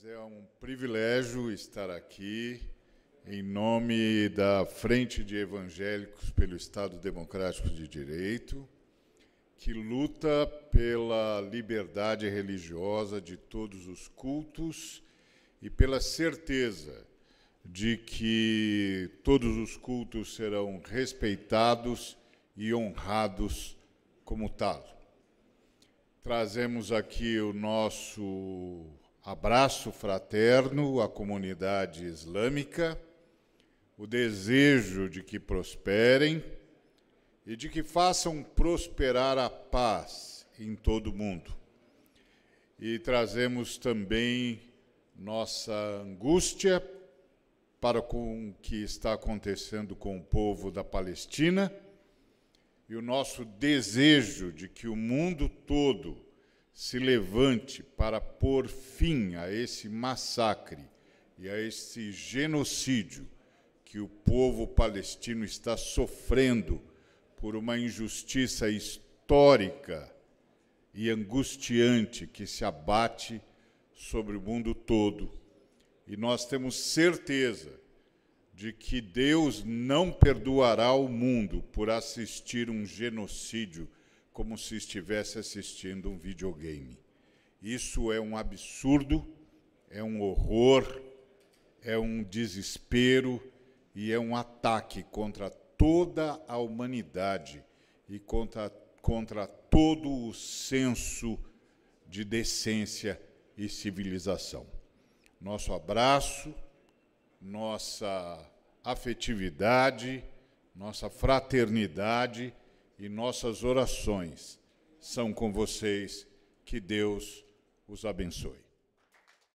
Mas é um privilégio estar aqui em nome da Frente de Evangélicos pelo Estado Democrático de Direito, que luta pela liberdade religiosa de todos os cultos e pela certeza de que todos os cultos serão respeitados e honrados como tal. Trazemos aqui o nosso abraço fraterno à comunidade islâmica, o desejo de que prosperem e de que façam prosperar a paz em todo o mundo. E trazemos também nossa angústia para com o que está acontecendo com o povo da Palestina e o nosso desejo de que o mundo todo se levante para pôr fim a esse massacre e a esse genocídio que o povo palestino está sofrendo por uma injustiça histórica e angustiante que se abate sobre o mundo todo. E nós temos certeza de que Deus não perdoará o mundo por assistir um genocídio como se estivesse assistindo um videogame. Isso é um absurdo, é um horror, é um desespero e é um ataque contra toda a humanidade e contra, contra todo o senso de decência e civilização. Nosso abraço, nossa afetividade, nossa fraternidade e nossas orações são com vocês. Que Deus os abençoe.